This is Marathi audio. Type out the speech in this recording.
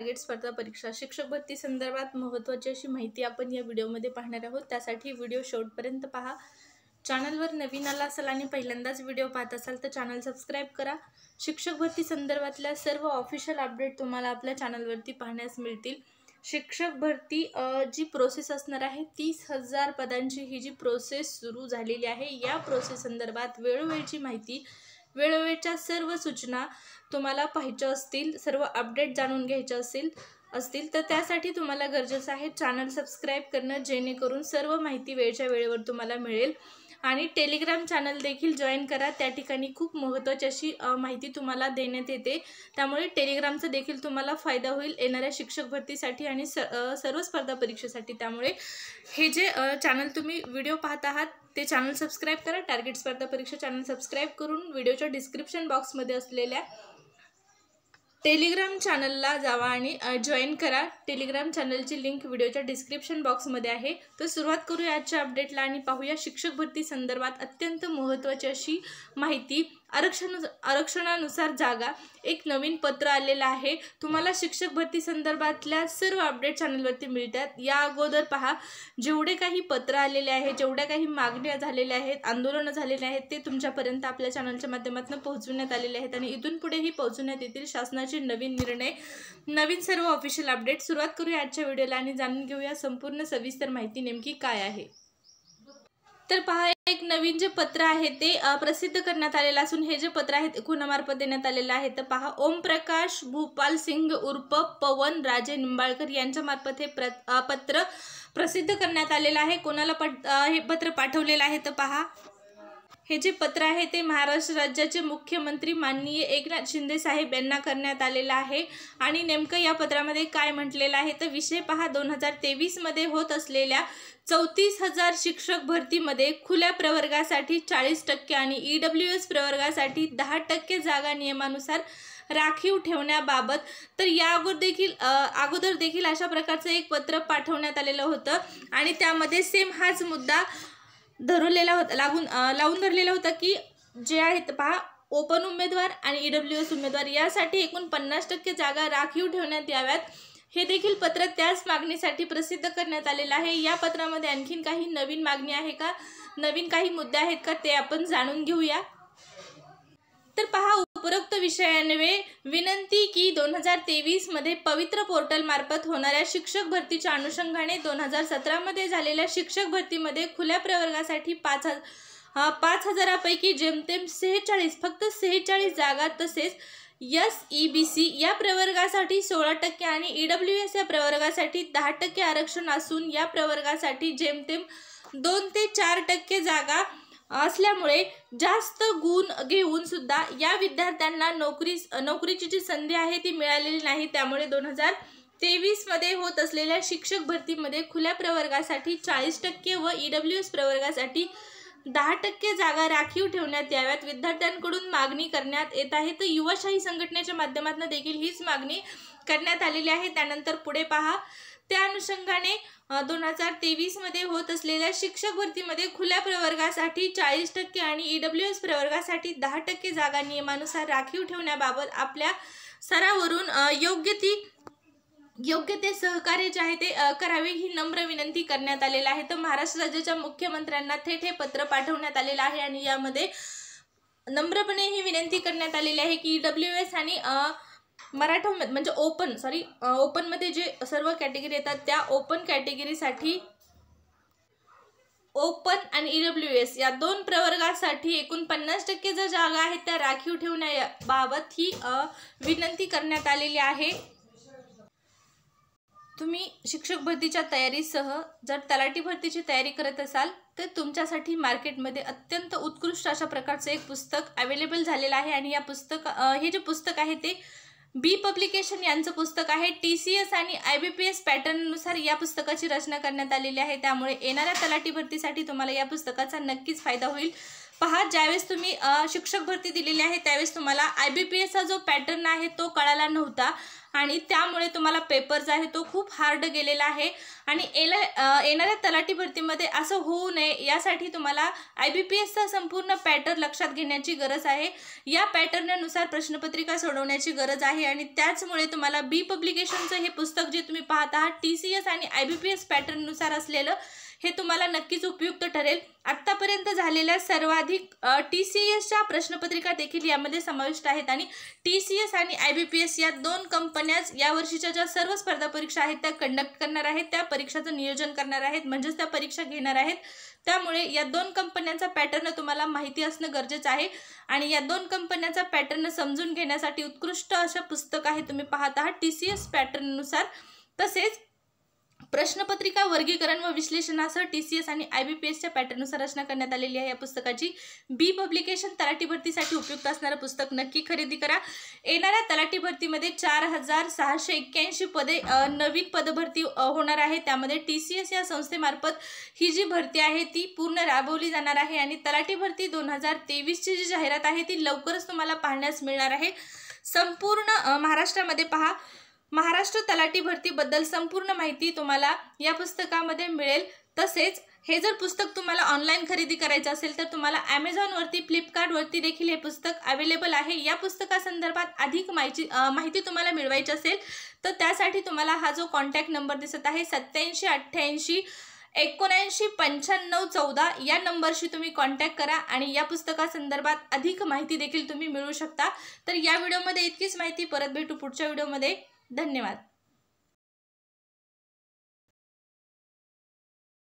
टार्गेट स्पर्धा परीक्षा शिक्षक भरती संदर्भात महत्त्वाची अशी माहिती आपण या व्हिडिओमध्ये पाहणार आहोत त्यासाठी व्हिडिओ शेवटपर्यंत पहा चॅनलवर नवीन आला असाल आणि पहिल्यांदाच व्हिडिओ पाहत असाल तर चॅनल सबस्क्राईब करा शिक्षक भरती संदर्भातल्या सर्व ऑफिशियल अपडेट तुम्हाला आपल्या चॅनलवरती पाहण्यास मिळतील शिक्षक भरती जी प्रोसेस असणार आहे तीस हजार पदांची ही जी प्रोसेस सुरू झालेली आहे या प्रोसेस संदर्भात वेळोवेळची माहिती वेळोवेळच्या सर्व सूचना तुम्हाला पाहायच्या असतील सर्व अपडेट जाणून घ्यायचे असतील असतील तर त्यासाठी तुम्हाला गरजेचं आहे चॅनल सबस्क्राईब करणं जेणेकरून सर्व माहिती वेळच्या वेळेवर तुम्हाला मिळेल आणि टेलिग्राम चॅनल देखील जॉईन करा त्या ठिकाणी खूप महत्त्वाची अशी माहिती तुम्हाला देण्यात येते त्यामुळे टेलिग्रामचा देखील तुम्हाला फायदा होईल येणाऱ्या शिक्षक भरतीसाठी आणि स सर्व स्पर्धा परीक्षेसाठी त्यामुळे हे जे चॅनल तुम्ही व्हिडिओ पाहत आहात ते चॅनल सबस्क्राईब करा टार्गेट स्पर्धा परीक्षा चॅनल सबस्क्राईब करून व्हिडिओच्या डिस्क्रिप्शन बॉक्समध्ये असलेल्या टेलिग्राम चॅनलला जावा आणि जॉईन करा टेलिग्राम चॅनलची लिंक व्हिडिओच्या डिस्क्रिप्शन बॉक्समध्ये आहे तर सुरुवात करूया आजच्या अपडेटला आणि पाहूया शिक्षक भरती संदर्भात अत्यंत महत्त्वाची अशी माहिती आरक्षण आरक्षणानुसार जागा एक नवीन पत्र आलेलं आहे तुम्हाला शिक्षक भरती संदर्भातल्या सर्व अपडेट चॅनलवरती मिळतात या अगोदर पहा जेवढे काही पत्र आलेले आहे जेवढ्या काही मागण्या झालेल्या आहेत आंदोलनं झालेले आहेत ते तुमच्यापर्यंत आपल्या चॅनलच्या माध्यमातून पोहोचवण्यात आलेले आहेत आणि इथून पुढेही पोहोचवण्यात येतील शासनाचे नवीन निर्णय नवीन सर्व ऑफिशियल अपडेट सुरुवात करूया आजच्या व्हिडिओला आणि जाणून घेऊया संपूर्ण सविस्तर माहिती नेमकी काय आहे तर पहा एक नवीन जे पत्र आहे ते प्रसिद्ध करण्यात आलेलं असून हे जे पत्र आहे ते कोणामार्फत देण्यात आलेलं आहे तर पहा ओमप्रकाश भूपाल सिंग उर्फ पवन राजे निंबाळकर यांच्यामार्फत हे पत्र प्रसिद्ध करण्यात आलेलं आहे कोणाला हे पत्र पाठवलेलं आहे तर पहा हे जे पत्र आहे ते महाराष्ट्र राज्याचे मुख्यमंत्री माननीय एकनाथ शिंदे साहेब यांना करण्यात आलेलं आहे आणि नेमकं या पत्रामध्ये काय म्हटलेलं आहे तर विषय पहा दोन हजार तेवीसमध्ये होत असलेल्या चौतीस हजार शिक्षक भरतीमध्ये खुल्या प्रवर्गासाठी चाळीस टक्के आणि ई डब्ल्यू एस प्रवर्गासाठी दहा टक्के जागा नियमानुसार राखीव ठेवण्याबाबत तर या अगोदर देखील अगोदर देखील अशा प्रकारचं एक पत्र पाठवण्यात आलेलं होतं आणि त्यामध्ये सेम हाच मुद्दा धरलेला होता लागून लावून धरलेला होता की जे आहेत पहा ओपन उमेदवार आणि डब्ल्यू एस उमेदवार यासाठी एकूण पन्नास टक्के जागा राखीव ठेवण्यात याव्यात हे देखील पत्र त्याच मागणीसाठी प्रसिद्ध करण्यात आलेलं आहे या पत्रामध्ये आणखीन काही नवीन मागणी आहे का नवीन काही मुद्दे आहेत का ते आपण जाणून घेऊया विषयान्वे विनंती की दोन हजार तेवीसमध्ये पवित्र पोर्टलमार्फत होणाऱ्या शिक्षक भरतीच्या अनुषंगाने दोन हजार सतरामध्ये झालेल्या शिक्षक भरतीमध्ये खुल्या प्रवर्गासाठी पाच हजार पाच हजारापैकी जेमतेम सेहेचाळीस फक्त सेहेचाळीस जागा तसेच यस ई बी सी या प्रवर्गासाठी सोळा टक्के आणि ई डब्ल्यू एस या प्रवर्गासाठी दहा टक्के आरक्षण असून या प्रवर्गासाठी जेमतेम दोन ते चार टक्के जागा असल्यामुळे जास्त गुण घेऊन सुद्धा या विद्यार्थ्यांना नोकरी नोकरीची जी संधी आहे ती मिळालेली नाही त्यामुळे दोन हजार तेवीसमध्ये होत असलेल्या शिक्षक भरतीमध्ये खुल्या प्रवर्गासाठी चाळीस टक्के व ई डब्ल्यू एस प्रवर्गासाठी दहा टक्के जागा राखीव ठेवण्यात याव्यात विद्यार्थ्यांकडून मागणी करण्यात येत आहे तर युवाशाही संघटनेच्या माध्यमातून देखील हीच मागणी करण्यात आलेली आहे त्यानंतर पुढे पहा त्या अनुषंगाने दोन हजार तेवीसमध्ये होत असलेल्या शिक्षक भरतीमध्ये खुल्या प्रवर्गासाठी चाळीस टक्के आणि ई डब्ल्यू एस प्रवर्गासाठी दहा टक्के जागा नियमानुसार राखीव ठेवण्याबाबत आपल्या सरावरून योग्य ती योग्य ते सहकार्य जे आहे ते करावे ही नम्र विनंती करण्यात आलेला आहे तर महाराष्ट्र राज्याच्या मुख्यमंत्र्यांना थेट हे पत्र पाठवण्यात आलेलं आहे आणि यामध्ये नम्रपणे ही विनंती करण्यात आलेली आहे की डब्ल्यू e एस आणि मराठा म्हणजे ओपन सॉरी ओपनमध्ये जे सर्व कॅटेगरी येतात त्या ओपन कॅटेगरीसाठी ओपन आणि ईडब्ल्यू एस या दोन प्रवर्गासाठी एकूण पन्नास टक्के ज्या जागा आहेत त्या राखीव ठेवण्याबाबत ही विनंती करण्यात आलेली आहे तुम्ही शिक्षक भरतीच्या तयारीसह जर तलाठी भरतीची तयारी करत असाल तर तुमच्यासाठी मार्केटमध्ये अत्यंत उत्कृष्ट अशा प्रकारचं एक पुस्तक अवेलेबल झालेलं आहे आणि या पुस्तक हे जे पुस्तक आहे ते बी पब्लिकेशन यांचं पुस्तक आहे टी सी एस आणि आय बी पी एस पॅटर्ननुसार या पुस्तकाची रचना करण्यात आलेली आहे त्यामुळे येणाऱ्या तलाठी भरतीसाठी तुम्हाला या पुस्तकाचा नक्कीच फायदा होईल पहा ज्यावेळेस तुम्ही शिक्षक भरती दिलेली आहे त्यावेळेस तुम्हाला आय बी पी एसचा जो पॅटर्न आहे तो कळायला नव्हता आणि त्यामुळे तुम्हाला पेपर जो आहे तो खूप हार्ड गेलेला आहे आणि एला येणाऱ्या तलाठी भरतीमध्ये असं होऊ नये यासाठी तुम्हाला आय बी पी एसचा संपूर्ण पॅटर्न लक्षात घेण्याची गरज आहे या पॅटर्ननुसार प्रश्नपत्रिका सोडवण्याची गरज आहे आणि त्याचमुळे तुम्हाला बी पब्लिकेशनचं हे पुस्तक जे तुम्ही पाहत आहात टी सी एस आणि आय बी पी एस पॅटर्ननुसार असलेलं हे तुम्हाला नक्कीच उपयुक्त ठरेल आत्तापर्यंत झालेल्या सर्वाधिक टी सी एसच्या प्रश्नपत्रिका देखील यामध्ये समाविष्ट आहेत आणि टी सी एस आणि आय बी पी एस या दोन कंपन्याच या वर्षीच्या ज्या सर्व स्पर्धा परीक्षा आहेत त्या कंडक्ट करणार आहेत त्या परीक्षाचं नियोजन करणार आहेत म्हणजेच त्या परीक्षा घेणार आहेत त्यामुळे या दोन कंपन्यांचा पॅटर्न तुम्हाला माहिती असणं गरजेचं आहे आणि या दोन कंपन्यांचा पॅटर्न समजून घेण्यासाठी उत्कृष्ट अशा पुस्तक आहे तुम्ही पाहत आहात टी सी एस पॅटर्ननुसार तसेच प्रश्नपत्रिका वर्गीकरण व विश्लेषणासह टी सी एस आणि आय बी पी एसच्या पॅटर्ननुसार रचना करण्यात आलेली आहे या पुस्तकाची बी पब्लिकेशन तलाठी भरतीसाठी उपयुक्त असणारं पुस्तक नक्की खरेदी करा येणाऱ्या तलाठी भरतीमध्ये चार हजार सहाशे एक्क्याऐंशी पदे नवीन पदभरती होणार आहे त्यामध्ये टी सी एस या संस्थेमार्फत ही जी भरती आहे ती पूर्ण राबवली जाणार आहे आणि तलाठी भरती दोन हजार तेवीसची जी जाहिरात आहे ती लवकरच तुम्हाला पाहण्यास मिळणार आहे संपूर्ण महाराष्ट्रामध्ये पहा महाराष्ट्र तलाठी भरतीबद्दल संपूर्ण माहिती तुम्हाला या पुस्तकामध्ये मिळेल तसेच हे जर पुस्तक तुम्हाला ऑनलाईन खरेदी करायचं असेल तर तुम्हाला ॲमेझॉनवरती फ्लिपकार्टवरती देखील हे पुस्तक अवेलेबल आहे या पुस्तकासंदर्भात अधिक माहिती माहिती तुम्हाला मिळवायची असेल तर त्यासाठी तुम्हाला हा जो कॉन्टॅक्ट नंबर दिसत आहे सत्त्याऐंशी अठ्ठ्याऐंशी एकोणऐंशी पंच्याण्णव चौदा या नंबरशी तुम्ही कॉन्टॅक्ट करा आणि या पुस्तकासंदर्भात अधिक माहिती देखील तुम्ही मिळू शकता तर या व्हिडिओमध्ये इतकीच माहिती परत भेटू पुढच्या व्हिडिओमध्ये धन्यवाद